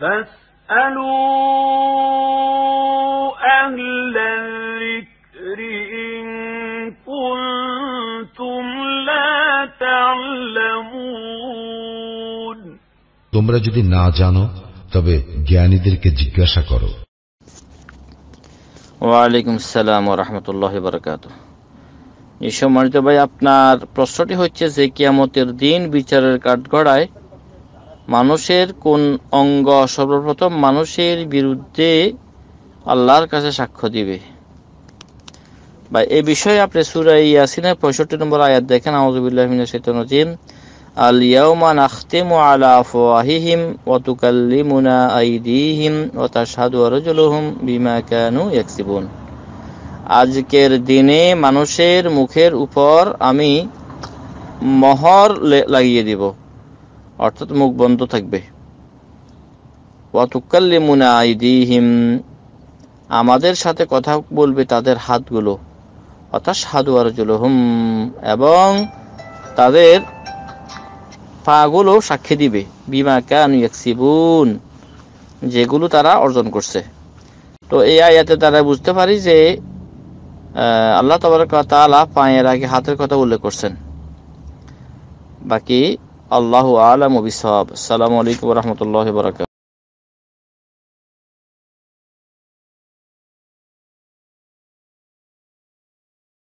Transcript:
فاسألوا أهل الذكر إن كنتم لا تعلمون তোমরা যদি না জানো তবে জ্ঞানীদেরকে জিজ্ঞাসা করো ওয়ালাইকুম আসসালাম সালাম রহমতুল্লাহ বারকাত সম্মানিত ভাই আপনার প্রশ্নটি হচ্ছে যে কিয়ামতের দিন বিচারের কাঠগড়ায় মানুষের কোন অঙ্গ সর্বপ্রথম মানুষের বিরুদ্ধে আল্লাহর কাছে সাক্ষ্য দিবে বা এ বিষয়ে আপনি সুরাই ইয়াসিনের পঁয়ষট্টি নম্বর আয়াত দেখেন আউজুবিল্লাহিম আল ইয়াউমা নাখতিমু আলা আফওয়াহিহিম ওয়া তুকাল্লিমুনা আইদিহিম ওয়া তাশহাদু আরজুলুহুম বিমা কানু ইয়াকসিবুন আজকের দিনে মানুষের মুখের উপর আমি মোহর লাগিয়ে দিব অর্থাৎ মুখ বন্ধ থাকবে ওয়াতুকাল্লিমুনা আইদিহিম আমাদের সাথে কথা বলবে তাদের হাতগুলো অর্থাৎ সাধু আর হুম এবং তাদের পাগুলো সাক্ষী দিবে বিমা কেন একসিবুন যেগুলো তারা অর্জন করছে তো এই আয়াতে তারা বুঝতে পারি যে আল্লাহ তবরক তালা পায়ের আগে হাতের কথা উল্লেখ করছেন বাকি আল্লাহ আলম বিসব সালামু আলাইকুম রহমতুল্লাহ বরকাত